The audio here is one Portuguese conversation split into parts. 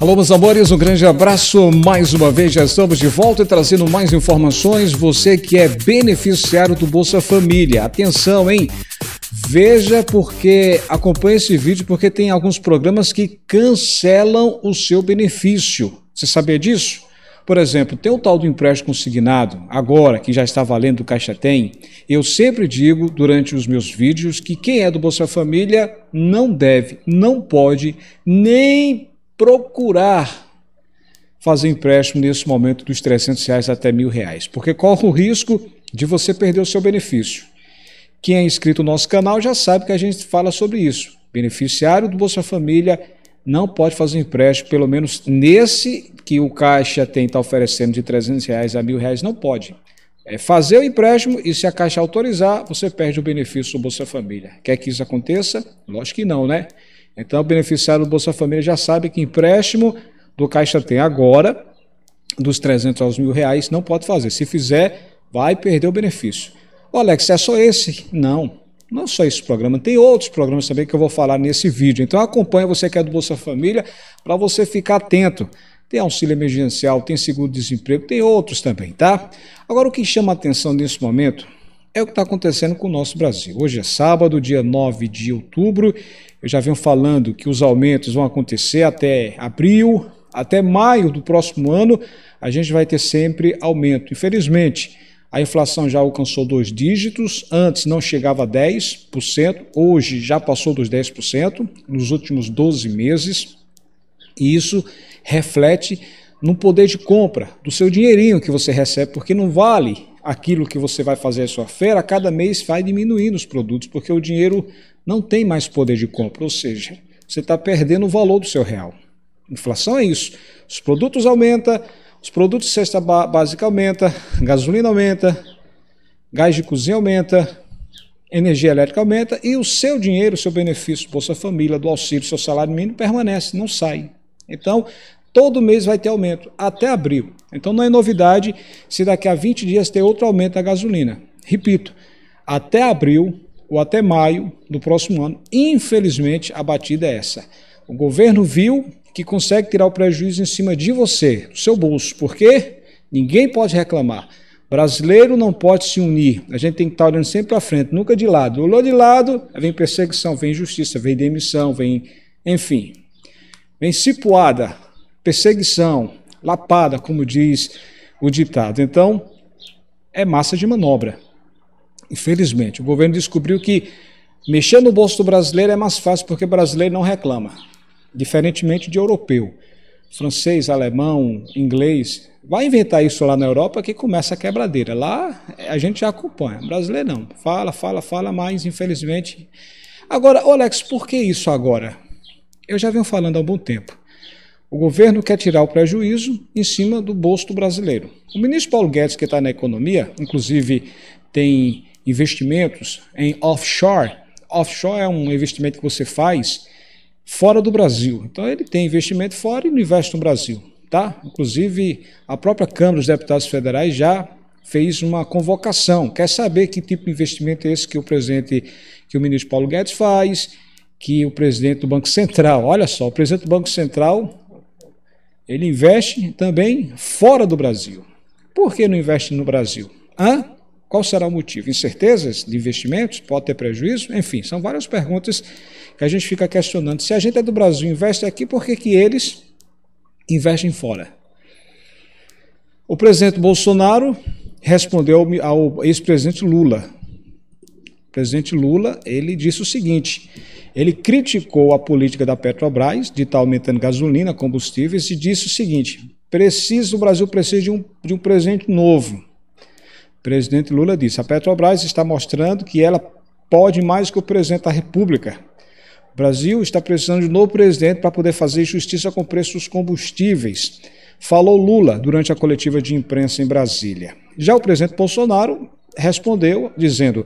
Alô, meus amores, um grande abraço. Mais uma vez já estamos de volta e trazendo mais informações. Você que é beneficiário do Bolsa Família, atenção, hein? Veja porque acompanhe esse vídeo porque tem alguns programas que cancelam o seu benefício. Você sabia disso? Por exemplo, tem o tal do empréstimo consignado, agora que já está valendo o Caixa Tem. Eu sempre digo durante os meus vídeos que quem é do Bolsa Família não deve, não pode, nem procurar fazer empréstimo nesse momento dos 300 reais até mil reais, porque corre o risco de você perder o seu benefício. Quem é inscrito no nosso canal já sabe que a gente fala sobre isso. Beneficiário do Bolsa Família não pode fazer empréstimo, pelo menos nesse que o Caixa tem está oferecendo de 300 reais a mil reais, não pode. É fazer o empréstimo e se a Caixa autorizar, você perde o benefício do Bolsa Família. Quer que isso aconteça? Lógico que não, né? Então, o beneficiário do Bolsa Família já sabe que empréstimo do Caixa Tem agora, dos 300 aos mil reais, não pode fazer. Se fizer, vai perder o benefício. Ô Alex, é só esse? Não, não é só esse programa, tem outros programas também que eu vou falar nesse vídeo. Então acompanha você que é do Bolsa Família para você ficar atento. Tem auxílio emergencial, tem seguro-desemprego, tem outros também, tá? Agora o que chama atenção nesse momento é o que está acontecendo com o nosso Brasil. Hoje é sábado, dia 9 de outubro. Eu já venho falando que os aumentos vão acontecer até abril, até maio do próximo ano. A gente vai ter sempre aumento. Infelizmente, a inflação já alcançou dois dígitos, antes não chegava a 10%, hoje já passou dos 10% nos últimos 12 meses, e isso reflete no poder de compra do seu dinheirinho que você recebe, porque não vale aquilo que você vai fazer a sua feira, cada mês vai diminuindo os produtos, porque o dinheiro não tem mais poder de compra, ou seja, você está perdendo o valor do seu real. Inflação é isso. Os produtos aumentam, os produtos de cesta básica aumenta, gasolina aumenta, gás de cozinha aumenta, energia elétrica aumenta e o seu dinheiro, o seu benefício, Bolsa Família, do auxílio, seu salário mínimo permanece, não sai. Então, Todo mês vai ter aumento, até abril. Então não é novidade se daqui a 20 dias ter outro aumento da gasolina. Repito, até abril ou até maio do próximo ano, infelizmente a batida é essa. O governo viu que consegue tirar o prejuízo em cima de você, do seu bolso, porque ninguém pode reclamar. Brasileiro não pode se unir. A gente tem que estar olhando sempre para frente, nunca de lado. Olhou de lado, vem perseguição, vem injustiça, vem demissão, vem. Enfim. Vem cipuada, perseguição, lapada, como diz o ditado. Então, é massa de manobra. Infelizmente, o governo descobriu que mexer no bolso do brasileiro é mais fácil porque o brasileiro não reclama, diferentemente de europeu. Francês, alemão, inglês, vai inventar isso lá na Europa que começa a quebradeira. Lá a gente já acompanha, brasileiro não. Fala, fala, fala, mas infelizmente. Agora, Alex, por que isso agora? Eu já venho falando há algum tempo. O governo quer tirar o prejuízo em cima do bolso do brasileiro. O ministro Paulo Guedes, que está na economia, inclusive tem investimentos em offshore. Offshore é um investimento que você faz fora do Brasil. Então ele tem investimento fora e não investe no Brasil. Tá? Inclusive, a própria Câmara dos Deputados Federais já fez uma convocação. Quer saber que tipo de investimento é esse que o presidente, que o ministro Paulo Guedes faz, que o presidente do Banco Central. Olha só, o presidente do Banco Central ele investe também fora do Brasil. Por que não investe no Brasil? Hã? Qual será o motivo? Incertezas de investimentos? Pode ter prejuízo? Enfim, são várias perguntas que a gente fica questionando. Se a gente é do Brasil investe aqui, por que, que eles investem fora? O presidente Bolsonaro respondeu ao ex-presidente Lula. O presidente Lula, ele disse o seguinte ele criticou a política da Petrobras de estar aumentando gasolina, combustíveis e disse o seguinte: precisa, o Brasil precisa de um, de um presente novo. O presidente Lula disse: a Petrobras está mostrando que ela pode mais que o presidente da República. O Brasil está precisando de um novo presidente para poder fazer justiça com o preço dos combustíveis. Falou Lula durante a coletiva de imprensa em Brasília. Já o presidente Bolsonaro respondeu dizendo: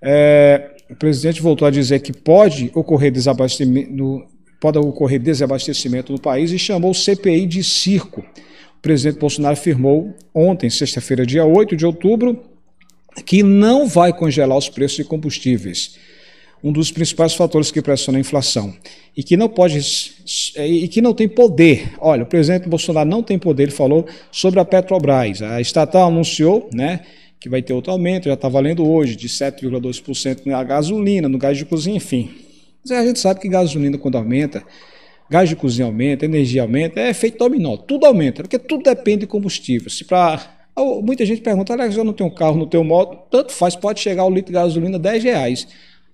é, o presidente voltou a dizer que pode ocorrer desabastecimento, pode ocorrer desabastecimento no país e chamou o CPI de circo. O presidente Bolsonaro afirmou ontem, sexta-feira, dia 8 de outubro, que não vai congelar os preços de combustíveis, um dos principais fatores que pressiona a inflação, e que não pode é, e que não tem poder. Olha, o presidente Bolsonaro não tem poder, ele falou sobre a Petrobras. A estatal anunciou, né, que vai ter outro aumento, já está valendo hoje, de 7,2% na gasolina, no gás de cozinha, enfim. Mas a gente sabe que gasolina, quando aumenta, gás de cozinha aumenta, energia aumenta, é efeito dominó, tudo aumenta, porque tudo depende de combustível. Se para Muita gente pergunta, Alex, eu não tenho carro, não tenho moto, tanto faz, pode chegar o litro de gasolina a 10 reais.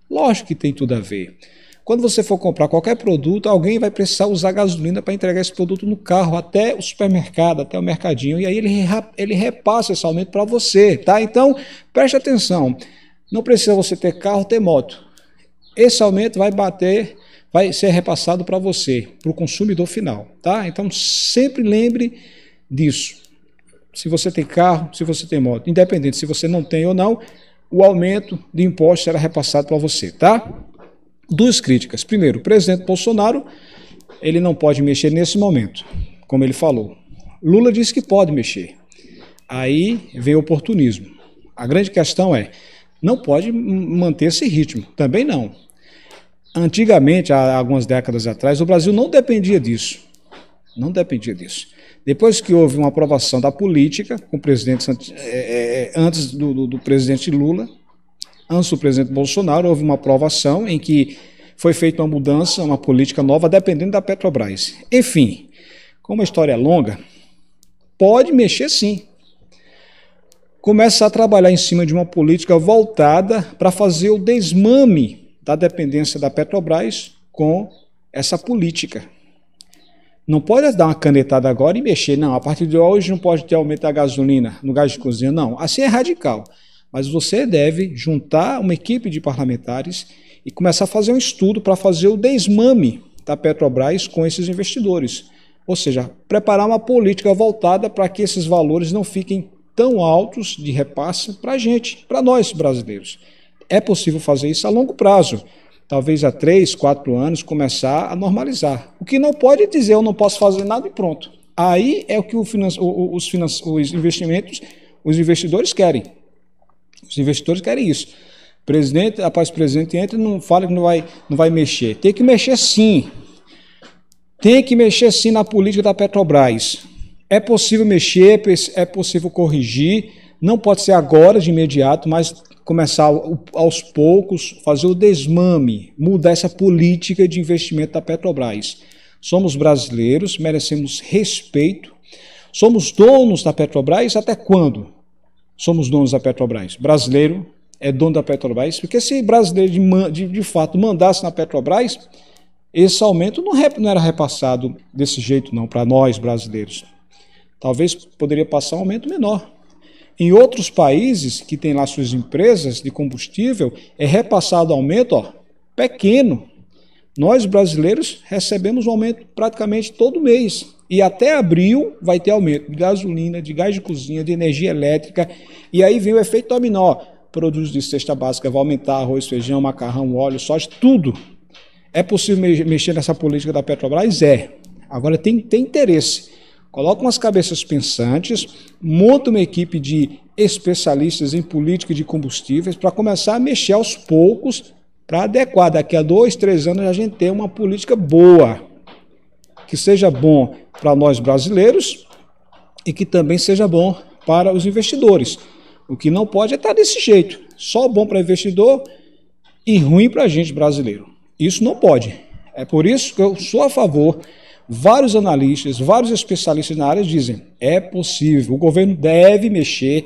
Lógico que tem tudo a ver. Quando você for comprar qualquer produto, alguém vai precisar usar gasolina para entregar esse produto no carro, até o supermercado, até o mercadinho, e aí ele, ele repassa esse aumento para você, tá? Então, preste atenção. Não precisa você ter carro, ter moto. Esse aumento vai bater, vai ser repassado para você, para o consumidor final, tá? Então, sempre lembre disso. Se você tem carro, se você tem moto, independente se você não tem ou não, o aumento de imposto será repassado para você, tá? duas críticas. Primeiro, o presidente Bolsonaro, ele não pode mexer nesse momento, como ele falou. Lula disse que pode mexer. Aí vem o oportunismo. A grande questão é, não pode manter esse ritmo, também não. Antigamente, há algumas décadas atrás, o Brasil não dependia disso. Não dependia disso. Depois que houve uma aprovação da política, com o presidente eh, eh, eh, antes do, do, do presidente Lula, antes do presidente Bolsonaro, houve uma aprovação em que foi feita uma mudança, uma política nova, dependendo da Petrobras. Enfim, como a história é longa, pode mexer sim. Começa a trabalhar em cima de uma política voltada para fazer o desmame da dependência da Petrobras com essa política. Não pode dar uma canetada agora e mexer, não. A partir de hoje não pode ter aumento da gasolina no gás de cozinha, não. Assim é radical. Mas você deve juntar uma equipe de parlamentares e começar a fazer um estudo para fazer o desmame da Petrobras com esses investidores. Ou seja, preparar uma política voltada para que esses valores não fiquem tão altos de repasse para a gente, para nós brasileiros. É possível fazer isso a longo prazo, talvez há três, quatro anos, começar a normalizar. O que não pode dizer eu não posso fazer nada e pronto. Aí é o que finan os, finan os investimentos, os investidores querem. Os investidores querem isso. presidente, rapaz, o presidente entra e não fala que não vai, não vai mexer. Tem que mexer sim. Tem que mexer sim na política da Petrobras. É possível mexer, é possível corrigir. Não pode ser agora, de imediato, mas começar aos poucos, fazer o desmame, mudar essa política de investimento da Petrobras. Somos brasileiros, merecemos respeito. Somos donos da Petrobras até quando? somos donos da Petrobras. Brasileiro é dono da Petrobras, porque se brasileiro de, de, de fato mandasse na Petrobras, esse aumento não, não era repassado desse jeito, não, para nós brasileiros. Talvez poderia passar um aumento menor. Em outros países que têm lá suas empresas de combustível, é repassado aumento ó, pequeno. Nós brasileiros recebemos um aumento praticamente todo mês. E até abril vai ter aumento de gasolina, de gás de cozinha, de energia elétrica. E aí vem o efeito dominó. Produtos de cesta básica vai aumentar, arroz, feijão, macarrão, óleo, soja, tudo. É possível mexer nessa política da Petrobras? É. Agora tem interesse. Coloca umas cabeças pensantes, monta uma equipe de especialistas em política de combustíveis para começar a mexer aos poucos para adequar. Daqui a dois, três anos a gente tem uma política boa que seja bom para nós brasileiros e que também seja bom para os investidores. O que não pode é estar tá desse jeito, só bom para investidor e ruim para a gente brasileiro. Isso não pode. É por isso que eu sou a favor. Vários analistas, vários especialistas na área dizem: é possível, o governo deve mexer,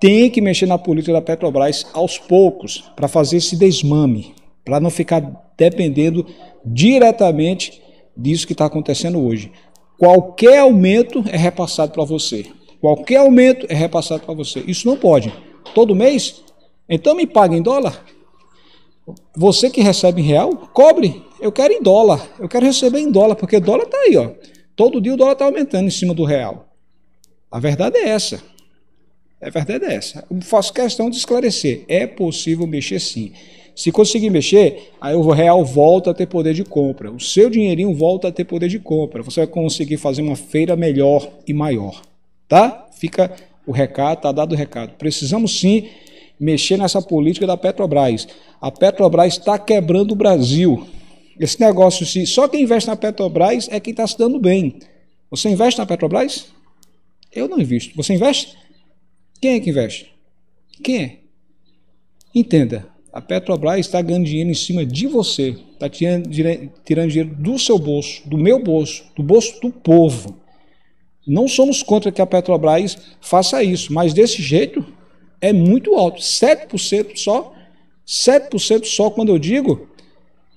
tem que mexer na política da Petrobras aos poucos, para fazer esse desmame, para não ficar dependendo diretamente disso que está acontecendo hoje. Qualquer aumento é repassado para você. Qualquer aumento é repassado para você. Isso não pode. Todo mês? Então me paga em dólar. Você que recebe em real, cobre. Eu quero em dólar. Eu quero receber em dólar, porque dólar está aí, ó. Todo dia o dólar está aumentando em cima do real. A verdade é essa. A verdade é essa. Eu faço questão de esclarecer. É possível mexer sim. Se conseguir mexer, aí o real volta a ter poder de compra. O seu dinheirinho volta a ter poder de compra. Você vai conseguir fazer uma feira melhor e maior. Tá? Fica o recado, tá dado o recado. Precisamos sim mexer nessa política da Petrobras. A Petrobras está quebrando o Brasil. Esse negócio, se só quem investe na Petrobras é quem está se dando bem. Você investe na Petrobras? Eu não invisto. Você investe? Quem é que investe? Quem é? Entenda, a Petrobras está ganhando dinheiro em cima de você, está tirando, tirando dinheiro do seu bolso, do meu bolso, do bolso do povo. Não somos contra que a Petrobras faça isso, mas desse jeito é muito alto. 7% só, 7% só quando eu digo,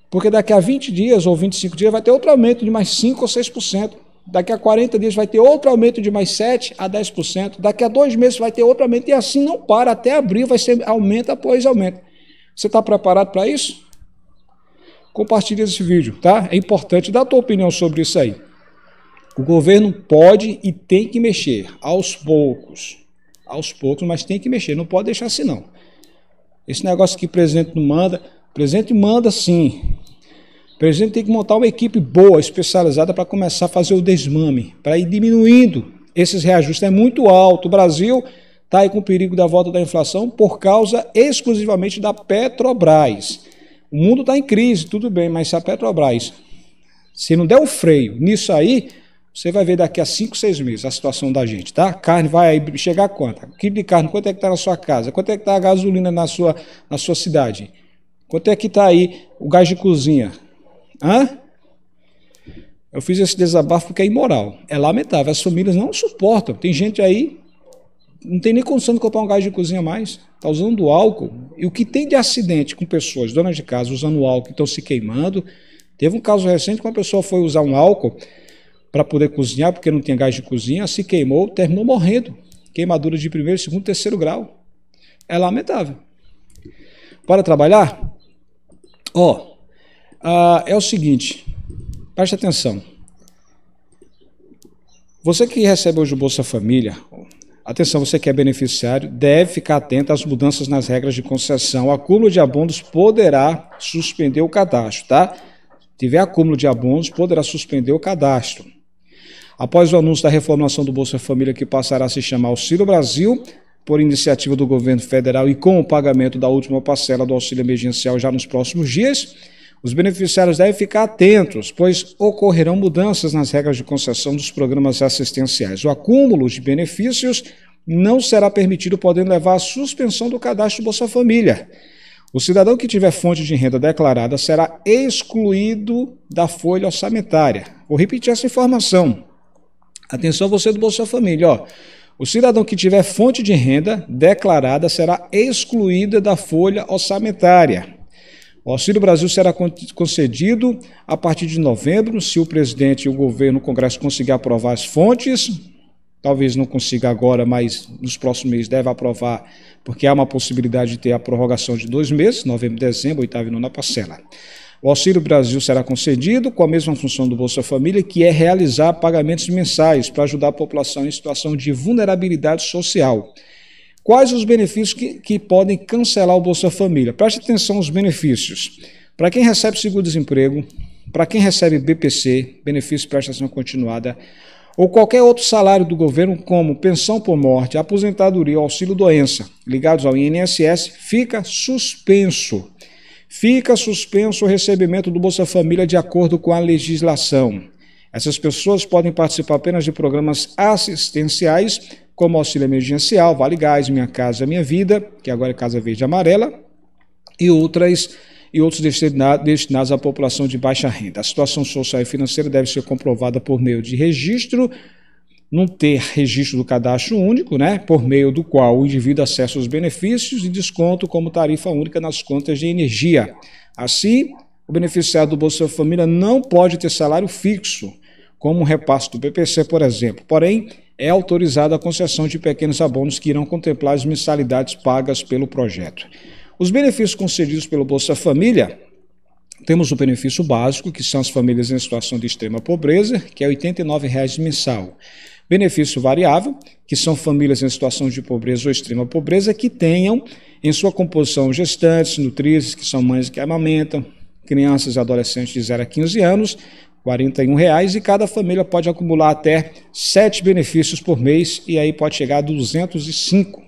porque daqui a 20 dias ou 25 dias vai ter outro aumento de mais 5 ou 6%. Daqui a 40 dias vai ter outro aumento de mais 7 a 10%. Daqui a dois meses vai ter outro aumento e assim não para, até abril vai ser aumento após aumento. Você está preparado para isso? Compartilhe esse vídeo, tá? É importante dar a tua opinião sobre isso aí. O governo pode e tem que mexer aos poucos. Aos poucos, mas tem que mexer, não pode deixar assim não. Esse negócio que o presidente não manda, o presidente manda sim. O presidente tem que montar uma equipe boa, especializada para começar a fazer o desmame, para ir diminuindo esses reajustes. É muito alto. O Brasil está aí com o perigo da volta da inflação por causa exclusivamente da Petrobras. O mundo está em crise, tudo bem, mas se a Petrobras, se não der o um freio nisso aí, você vai ver daqui a 5, 6 meses a situação da gente, tá? Carne vai chegar quanto? Quilo de carne, quanto é que está na sua casa? Quanto é que está a gasolina na sua, na sua cidade? Quanto é que está aí o gás de cozinha? Hã? Eu fiz esse desabafo porque é imoral, é lamentável. As famílias não suportam. Tem gente aí não tem nem condição de comprar um gás de cozinha mais. Está usando álcool. E o que tem de acidente com pessoas, donas de casa, usando álcool, estão se queimando. Teve um caso recente que uma pessoa foi usar um álcool para poder cozinhar, porque não tinha gás de cozinha, se queimou, terminou morrendo. Queimaduras de primeiro, segundo, terceiro grau. É lamentável. Para trabalhar? Ó, oh, é o seguinte, preste atenção. Você que recebe hoje o Bolsa Família, Atenção, você que é beneficiário deve ficar atento às mudanças nas regras de concessão. O acúmulo de abonos poderá suspender o cadastro, tá? Se tiver acúmulo de abonos, poderá suspender o cadastro. Após o anúncio da reformulação do Bolsa Família, que passará a se chamar Auxílio Brasil, por iniciativa do governo federal e com o pagamento da última parcela do auxílio emergencial já nos próximos dias, os beneficiários devem ficar atentos, pois ocorrerão mudanças nas regras de concessão dos programas assistenciais. O acúmulo de benefícios não será permitido, podendo levar à suspensão do cadastro Bolsa Família. O cidadão que tiver fonte de renda declarada será excluído da folha orçamentária. Vou repetir essa informação. Atenção você do Bolsa Família, ó. O cidadão que tiver fonte de renda declarada será excluída da folha orçamentária. O Auxílio Brasil será concedido a partir de novembro, se o presidente e o governo, o Congresso conseguir aprovar as fontes, talvez não consiga agora, mas nos próximos meses deve aprovar, porque há uma possibilidade de ter a prorrogação de dois meses, novembro, dezembro, oitavo e nona parcela. O Auxílio Brasil será concedido com a mesma função do Bolsa Família, que é realizar pagamentos mensais para ajudar a população em situação de vulnerabilidade social. Quais os benefícios que, que podem cancelar o Bolsa Família? Preste atenção aos benefícios. Para quem recebe seguro-desemprego, para quem recebe BPC, benefício de prestação continuada, ou qualquer outro salário do governo, como pensão por morte, aposentadoria ou auxílio-doença, ligados ao INSS, fica suspenso. Fica suspenso o recebimento do Bolsa Família de acordo com a legislação. Essas pessoas podem participar apenas de programas assistenciais, como auxílio emergencial, Vale Gás, Minha Casa Minha Vida, que agora é Casa Verde Amarela, e outras e outros destinados à população de baixa renda. A situação social e financeira deve ser comprovada por meio de registro, não ter registro do cadastro único, né, por meio do qual o indivíduo acessa os benefícios e desconto como tarifa única nas contas de energia. Assim, o beneficiário do Bolsa Família não pode ter salário fixo, como o repasse do PPC, por exemplo. Porém, é autorizada a concessão de pequenos abonos que irão contemplar as mensalidades pagas pelo projeto. Os benefícios concedidos pelo Bolsa Família temos o benefício básico, que são as famílias em situação de extrema pobreza, que é R$ 89,00 mensal. Benefício variável, que são famílias em situação de pobreza ou extrema pobreza que tenham em sua composição gestantes, nutrizes, que são mães que amamentam, crianças e adolescentes de 0 a 15 anos, 41 reais e cada família pode acumular até sete benefícios por mês e aí pode chegar a 205.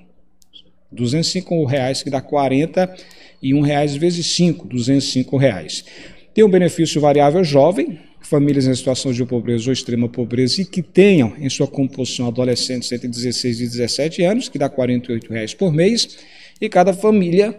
205 reais que dá 41 reais vezes 5, 205 reais. Tem um benefício variável jovem, famílias em situação de pobreza ou extrema pobreza e que tenham em sua composição adolescentes entre 16 e 17 anos, que dá R$ 48 reais por mês, e cada família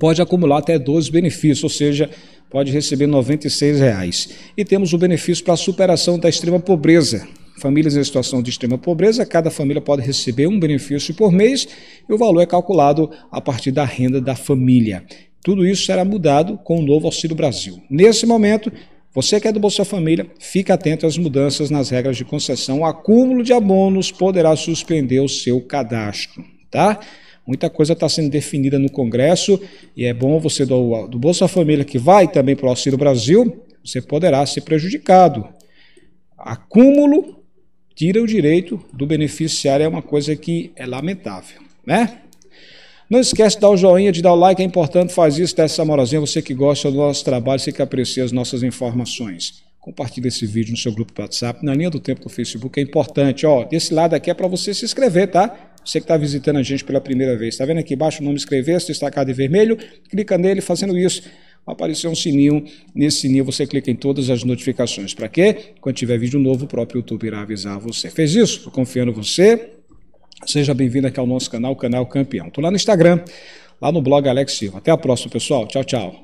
pode acumular até 12 benefícios, ou seja, pode receber R$ 96,00. E temos o benefício para a superação da extrema pobreza. Famílias em situação de extrema pobreza, cada família pode receber um benefício por mês e o valor é calculado a partir da renda da família. Tudo isso será mudado com o novo Auxílio Brasil. Nesse momento, você que é do Bolsa Família, fique atento às mudanças nas regras de concessão. O acúmulo de abonos poderá suspender o seu cadastro, tá? Muita coisa está sendo definida no Congresso e é bom você do, do Bolsa Família que vai também para o Auxílio Brasil, você poderá ser prejudicado. Acúmulo tira o direito do beneficiário, é uma coisa que é lamentável, né? Não esquece de dar o joinha, de dar o like, é importante, faz isso, dessa essa moralzinha, você que gosta do nosso trabalho, você que aprecia as nossas informações. Compartilhe esse vídeo no seu grupo do WhatsApp, na linha do tempo do Facebook, é importante. Ó, desse lado aqui é para você se inscrever, tá? Você que está visitando a gente pela primeira vez, está vendo aqui embaixo o nome Escrever-se, destacado em vermelho, clica nele fazendo isso. aparecer um sininho, nesse sininho você clica em todas as notificações. Para quê? Quando tiver vídeo novo, o próprio YouTube irá avisar você. Fez isso? Estou confiando em você. Seja bem-vindo aqui ao nosso canal, Canal Campeão. Estou lá no Instagram, lá no blog Alex Silva. Até a próxima, pessoal. Tchau, tchau.